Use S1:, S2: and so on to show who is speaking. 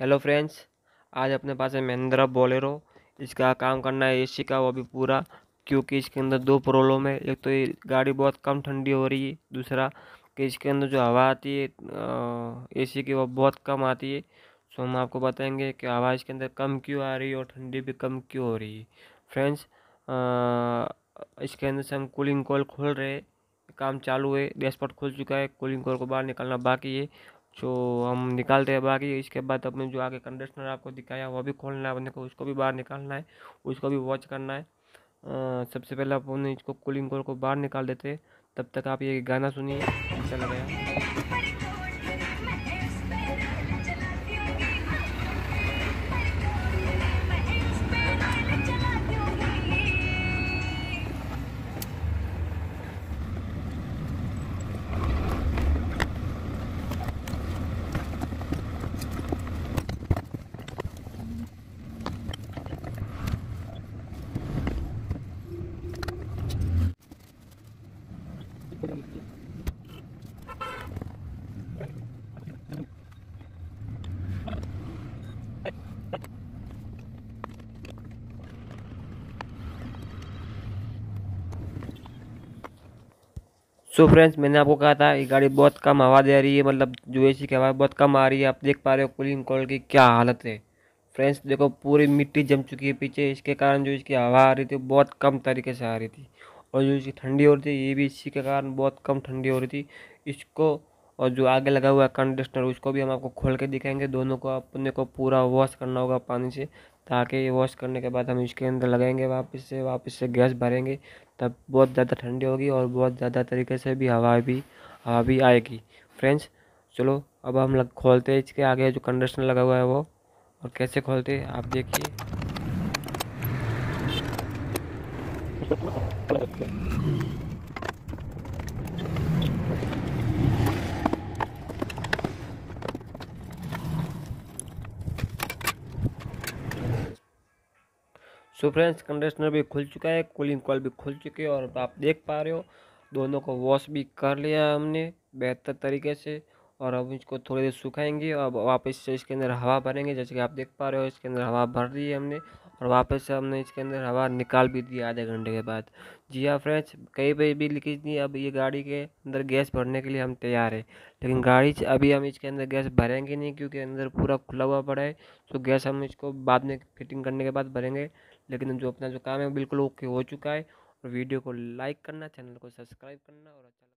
S1: hello friends आज अपने पास है महिंद्रा बोलेरो इसका काम करना है एसी का वो भी पूरा क्योंकि इसके अंदर दो प्रॉब्लम है एक तो ये गाड़ी बहुत कम ठंडी हो रही है दूसरा कि इसके अंदर जो हवा आती है एसी की वो बहुत कम आती है सो हम आपको बताएंगे कि हवा इसके अंदर कम क्यों आ रही है और ठंडी भी कम क्यों हो रही है फ्रेंड्स इसके अंदर से हम कूलिंग कॉल खोल रहे हैं काम चालू है डैशबोर्ड खुल चुका है कूलिंग कॉल को बाहर निकालना बाकी है जो हम निकालते हैं बाकी इसके बाद अपने जो आगे कंडीशनर आपको दिखाया वो भी खोलना है अपने को उसको भी बाहर निकालना है उसको भी वॉच करना है आ, सबसे पहले अपने इसको कूलिंग कोल को बाहर निकाल देते तब तक आप ये गाना सुनिए अच्छा लगेगा सो so फ्रेंड्स मैंने आपको कहा था ये गाड़ी बहुत कम हवा दे रही है मतलब जो ए की हवा बहुत कम आ रही है आप देख पा रहे हो कूलिंग कॉल की क्या हालत है फ्रेंड्स देखो पूरी मिट्टी जम चुकी है पीछे इसके कारण जो इसकी हवा आ रही थी बहुत कम तरीके से आ रही थी और जो इसकी ठंडी हो रही थी ये भी इसी के कारण बहुत कम ठंडी हो रही थी इसको और जो आगे लगा हुआ है कंडीशनर उसको भी हम आपको खोल के दिखाएंगे दोनों को अपने को पूरा वॉश करना होगा पानी से ताकि ये वॉश करने के बाद हम इसके अंदर लगाएंगे वापस से वापस से गैस भरेंगे तब बहुत ज़्यादा ठंडी होगी और बहुत ज़्यादा तरीके से भी हवा भी हवा भी आएगी फ्रेंड्स चलो अब हम लग खोलते हैं इसके आगे जो कंडीशनर लगा हुआ है वो और कैसे खोलते हैं आप देखिए सो फ्रेंड्स कंडीशनर भी खुल चुका है कूलिंग कॉल भी खुल चुकी है और आप देख पा रहे हो दोनों को वॉश भी कर लिया हमने बेहतर तरीके से और अब इसको थोड़ी देर सुखाएंगे और वापस से इसके अंदर हवा भरेंगे जैसे कि आप देख पा रहे हो इसके अंदर हवा भर दी है हमने और वापस से हमने इसके अंदर हवा निकाल भी दी आधे घंटे के बाद जी हाँ फ्रेंड्स कहीं पर भी लीकेज नहीं अब ये गाड़ी के अंदर गैस भरने के लिए हम तैयार है लेकिन गाड़ी अभी हम इसके अंदर गैस भरेंगे नहीं क्योंकि अंदर पूरा खुला हुआ पड़ा है तो गैस हम इसको बाद में फिटिंग करने के बाद भरेंगे लेकिन जो अपना जो काम है बिल्कुल ओके हो चुका है और वीडियो को लाइक करना चैनल को सब्सक्राइब करना और अच्छा